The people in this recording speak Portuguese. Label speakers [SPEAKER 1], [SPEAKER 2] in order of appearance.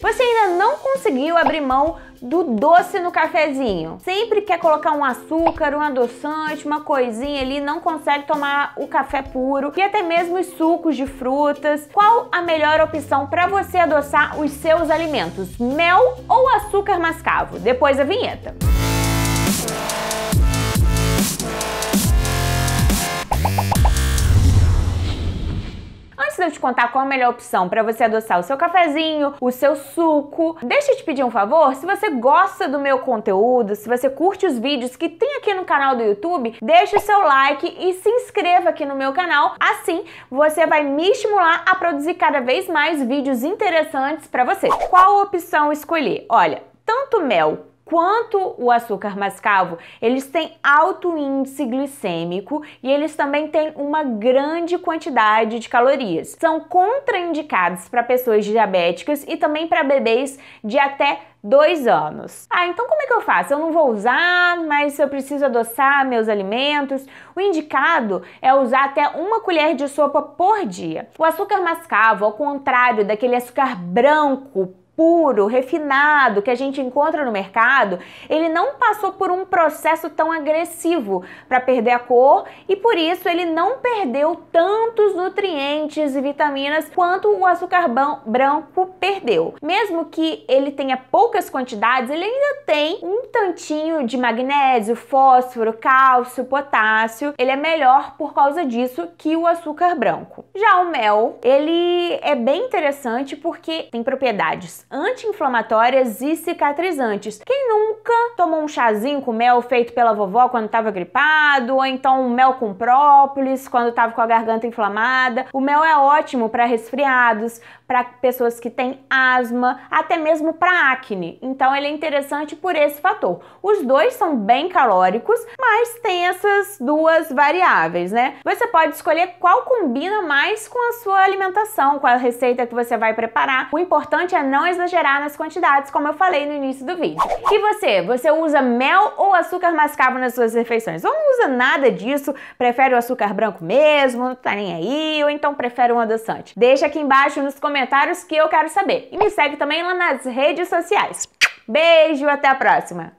[SPEAKER 1] Você ainda não conseguiu abrir mão do doce no cafezinho. Sempre quer colocar um açúcar, um adoçante, uma coisinha ali, não consegue tomar o café puro e até mesmo os sucos de frutas. Qual a melhor opção para você adoçar os seus alimentos? Mel ou açúcar mascavo? Depois a vinheta. de eu te contar qual a melhor opção para você adoçar o seu cafezinho, o seu suco, deixa eu te pedir um favor. Se você gosta do meu conteúdo, se você curte os vídeos que tem aqui no canal do YouTube, deixa o seu like e se inscreva aqui no meu canal. Assim, você vai me estimular a produzir cada vez mais vídeos interessantes para você. Qual opção escolher? Olha, tanto mel quanto o açúcar mascavo, eles têm alto índice glicêmico e eles também têm uma grande quantidade de calorias. São contraindicados para pessoas diabéticas e também para bebês de até dois anos. Ah, então como é que eu faço? Eu não vou usar, mas eu preciso adoçar meus alimentos. O indicado é usar até uma colher de sopa por dia. O açúcar mascavo, ao contrário daquele açúcar branco puro, refinado que a gente encontra no mercado, ele não passou por um processo tão agressivo para perder a cor e por isso ele não perdeu tantos nutrientes e vitaminas quanto o açúcar branco perdeu. Mesmo que ele tenha poucas quantidades, ele ainda tem um tantinho de magnésio, fósforo, cálcio, potássio. Ele é melhor por causa disso que o açúcar branco. Já o mel, ele é bem interessante porque tem propriedades anti-inflamatórias e cicatrizantes. Quem nunca tomou um chazinho com mel feito pela vovó quando estava gripado, ou então um mel com própolis quando estava com a garganta inflamada? O mel é ótimo para resfriados, para pessoas que têm asma, até mesmo para acne. Então ele é interessante por esse fator. Os dois são bem calóricos, mas tem essas duas variáveis, né? Você pode escolher qual combina mais com a sua alimentação, com a receita que você vai preparar. O importante é não exagerar nas quantidades, como eu falei no início do vídeo. E você? Você usa mel ou açúcar mascavo nas suas refeições? Ou não usa nada disso? Prefere o açúcar branco mesmo? Não tá nem aí? Ou então prefere um adoçante? Deixa aqui embaixo nos comentários que eu quero saber. E me segue também lá nas redes sociais. Beijo, até a próxima!